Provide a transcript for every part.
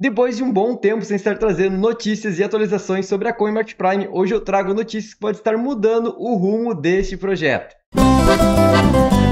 Depois de um bom tempo sem estar trazendo notícias e atualizações sobre a CoinMart Prime, hoje eu trago notícias que podem estar mudando o rumo deste projeto. Música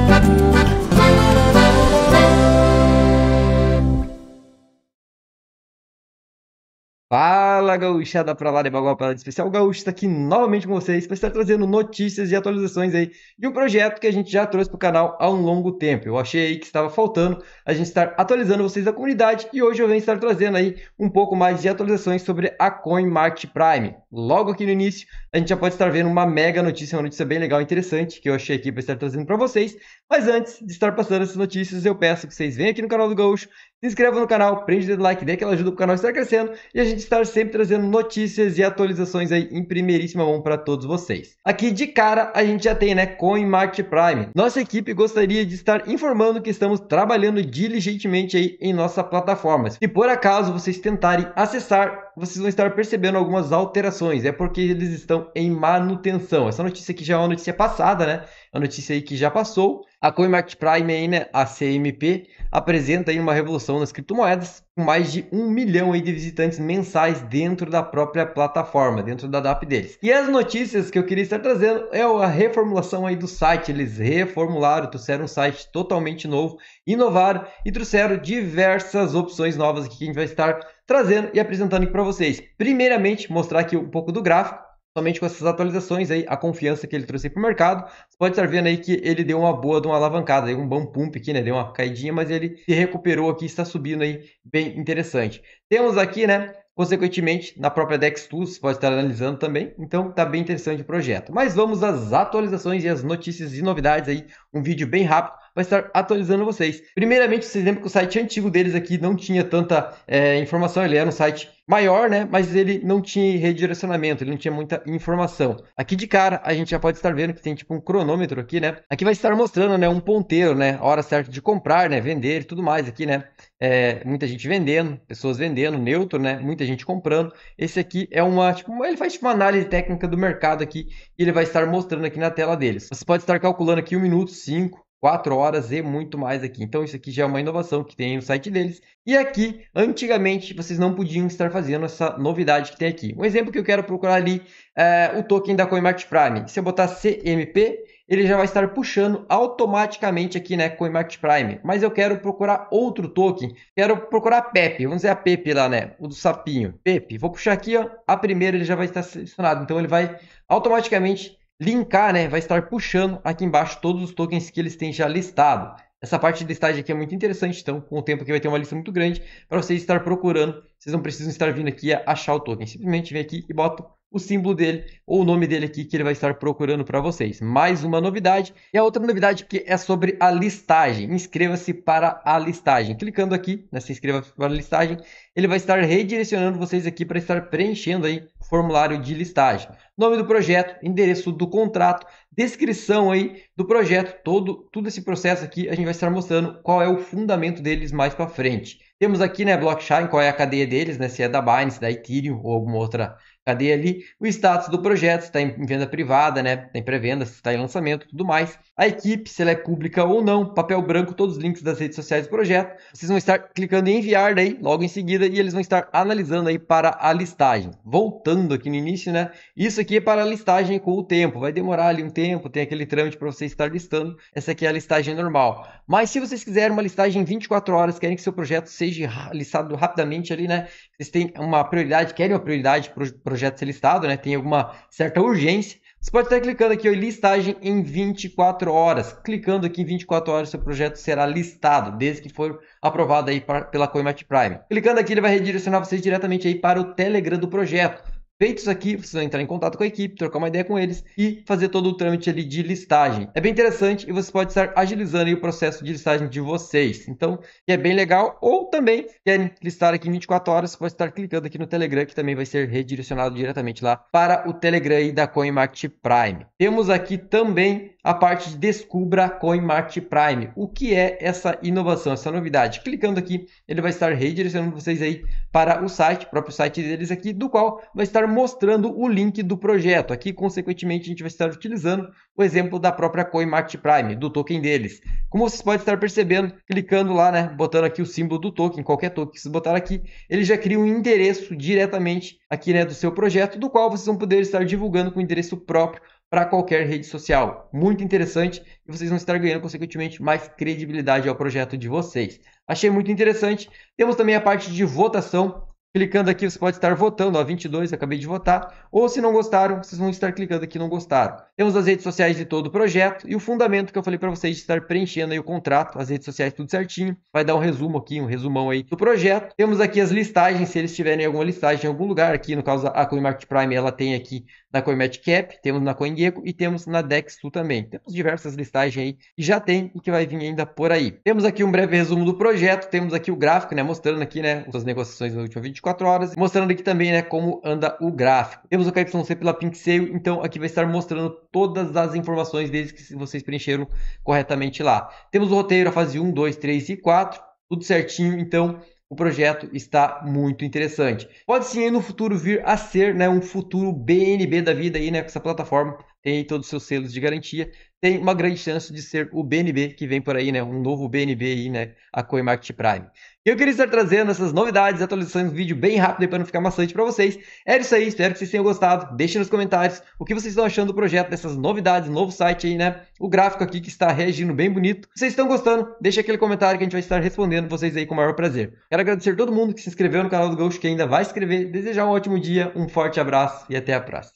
Fala, gauchada pra lá de Bagual para especial gaúcho está aqui novamente com vocês para estar trazendo notícias e atualizações aí de um projeto que a gente já trouxe para o canal há um longo tempo. Eu achei aí que estava faltando a gente estar atualizando vocês da comunidade e hoje eu venho estar trazendo aí um pouco mais de atualizações sobre a CoinMarket Prime. Logo aqui no início, a gente já pode estar vendo uma mega notícia, uma notícia bem legal e interessante que eu achei aqui para estar trazendo para vocês. Mas antes de estar passando essas notícias, eu peço que vocês venham aqui no canal do Gaúcho se inscreva no canal, prende o dedo like, dê aquela ajuda para o canal estar crescendo e a gente estar tá sempre trazendo notícias e atualizações aí em primeiríssima mão para todos vocês. Aqui de cara a gente já tem, né, CoinMarket Prime. Nossa equipe gostaria de estar informando que estamos trabalhando diligentemente aí em nossa plataforma. Se por acaso vocês tentarem acessar vocês vão estar percebendo algumas alterações, é porque eles estão em manutenção. Essa notícia aqui já é uma notícia passada, né? É uma notícia aí que já passou. A CoinMarketPrime aí, né? a CMP, apresenta aí uma revolução nas criptomoedas com mais de um milhão de visitantes mensais dentro da própria plataforma, dentro da DAP deles. E as notícias que eu queria estar trazendo é a reformulação aí do site. Eles reformularam, trouxeram um site totalmente novo, inovaram e trouxeram diversas opções novas que a gente vai estar trazendo e apresentando aqui para vocês. Primeiramente, mostrar aqui um pouco do gráfico somente com essas atualizações aí, a confiança que ele trouxe para o mercado. Você pode estar vendo aí que ele deu uma boa, de uma alavancada, um bom pump aqui, né? Deu uma caidinha, mas ele se recuperou aqui, está subindo aí, bem interessante. Temos aqui, né? Consequentemente, na própria DexTools, você pode estar analisando também. Então, tá bem interessante o projeto. Mas vamos às atualizações e às notícias e novidades aí. Um vídeo bem rápido vai estar atualizando vocês. Primeiramente, vocês lembram que o site antigo deles aqui não tinha tanta é, informação. Ele era um site maior, né? Mas ele não tinha redirecionamento, ele não tinha muita informação. Aqui de cara, a gente já pode estar vendo que tem tipo um cronômetro aqui, né? Aqui vai estar mostrando, né? Um ponteiro, né? A hora certa de comprar, né? Vender e tudo mais aqui, né? É, muita gente vendendo, pessoas vendendo, neutro, né? Muita gente comprando. Esse aqui é uma, tipo, ele faz tipo, uma análise técnica do mercado aqui e ele vai estar mostrando aqui na tela deles. Você pode estar calculando aqui 1 um minuto, 5, 4 horas e muito mais aqui. Então isso aqui já é uma inovação que tem no site deles. E aqui, antigamente, vocês não podiam estar fazendo essa novidade que tem aqui. Um exemplo que eu quero procurar ali é o token da CoinMarketPrime. Prime. Se eu botar CMP, ele já vai estar puxando automaticamente aqui, né, CoinMarketPrime. Prime. Mas eu quero procurar outro token, quero procurar PEP, vamos dizer a PEP lá, né, o do sapinho. PEP, vou puxar aqui, ó, a primeira ele já vai estar selecionado, então ele vai automaticamente linkar, né, vai estar puxando aqui embaixo todos os tokens que eles têm já listado. Essa parte de listagem aqui é muito interessante, então com o tempo aqui vai ter uma lista muito grande para vocês estar procurando. Vocês não precisam estar vindo aqui a achar o token. Simplesmente vem aqui e bota o símbolo dele ou o nome dele aqui que ele vai estar procurando para vocês. Mais uma novidade. E a outra novidade que é sobre a listagem. Inscreva-se para a listagem. Clicando aqui, né, se inscreva para a listagem, ele vai estar redirecionando vocês aqui para estar preenchendo aí o formulário de listagem. Nome do projeto, endereço do contrato, descrição aí do projeto, todo tudo esse processo aqui a gente vai estar mostrando qual é o fundamento deles mais para frente. Temos aqui, né, blockchain, qual é a cadeia deles, né, se é da Binance, da Ethereum ou alguma outra cadê ali, o status do projeto, está em venda privada, né? Tem tá pré-venda, está em lançamento, tudo mais. A equipe, se ela é pública ou não, papel branco, todos os links das redes sociais do projeto. Vocês vão estar clicando em enviar daí, logo em seguida, e eles vão estar analisando aí para a listagem. Voltando aqui no início, né? Isso aqui é para a listagem com o tempo. Vai demorar ali um tempo, tem aquele trâmite para você estar listando. Essa aqui é a listagem normal. Mas se vocês quiserem uma listagem em 24 horas, querem que seu projeto seja listado rapidamente ali, né? Vocês têm uma prioridade, querem uma prioridade para projeto ser listado, né? Tem alguma certa urgência. Você pode estar clicando aqui, em listagem em 24 horas. Clicando aqui em 24 horas, seu projeto será listado, desde que for aprovado aí pra, pela Coinmate Prime. Clicando aqui, ele vai redirecionar vocês diretamente aí para o Telegram do projeto. Feitos aqui, você vai entrar em contato com a equipe, trocar uma ideia com eles e fazer todo o trâmite ali de listagem. É bem interessante e você pode estar agilizando o processo de listagem de vocês. Então, é bem legal. Ou também, querem listar aqui em 24 horas, você pode estar clicando aqui no Telegram, que também vai ser redirecionado diretamente lá para o Telegram da CoinMarket Prime. Temos aqui também a parte de Descubra CoinMarketPrime. Prime. O que é essa inovação, essa novidade? Clicando aqui, ele vai estar redirecionando vocês aí para o site, o próprio site deles aqui, do qual vai estar mostrando o link do projeto. Aqui, consequentemente, a gente vai estar utilizando o exemplo da própria CoinMarketPrime, Prime, do token deles. Como vocês podem estar percebendo, clicando lá, né, botando aqui o símbolo do token, qualquer token que vocês botar aqui, ele já cria um endereço diretamente aqui, né, do seu projeto, do qual vocês vão poder estar divulgando com o endereço próprio para qualquer rede social. Muito interessante e vocês vão estar ganhando, consequentemente, mais credibilidade ao projeto de vocês. Achei muito interessante. Temos também a parte de votação Clicando aqui, você pode estar votando, ó, 22, acabei de votar. Ou se não gostaram, vocês vão estar clicando aqui, não gostaram. Temos as redes sociais de todo o projeto e o fundamento que eu falei para vocês de estar preenchendo aí o contrato, as redes sociais tudo certinho. Vai dar um resumo aqui, um resumão aí do projeto. Temos aqui as listagens, se eles tiverem alguma listagem em algum lugar aqui, no caso a CoinMarketPrime, ela tem aqui na CoinMarketCap, temos na CoinGecko e temos na Dextu também. Temos diversas listagens aí que já tem e que vai vir ainda por aí. Temos aqui um breve resumo do projeto, temos aqui o gráfico, né, mostrando aqui, né, as negociações no último vídeo 24 horas, mostrando aqui também né, como anda o gráfico. Temos o KYC pela Sale, então aqui vai estar mostrando todas as informações desde que vocês preencheram corretamente lá. Temos o roteiro, a fase 1, 2, 3 e 4, tudo certinho, então o projeto está muito interessante. Pode sim aí no futuro vir a ser né, um futuro BNB da vida aí, né, com essa plataforma, tem todos os seus selos de garantia, tem uma grande chance de ser o BNB que vem por aí, né? Um novo BNB aí, né? A CoinMarket Prime. Eu queria estar trazendo essas novidades, atualizações um vídeo bem rápido para não ficar maçante para vocês. Era é isso aí, espero que vocês tenham gostado. Deixe nos comentários o que vocês estão achando do projeto, dessas novidades, novo site aí, né? O gráfico aqui que está reagindo bem bonito. Se vocês estão gostando, deixa aquele comentário que a gente vai estar respondendo vocês aí com o maior prazer. Quero agradecer todo mundo que se inscreveu no canal do Gaucho, que ainda vai se inscrever. Desejar um ótimo dia, um forte abraço e até a próxima.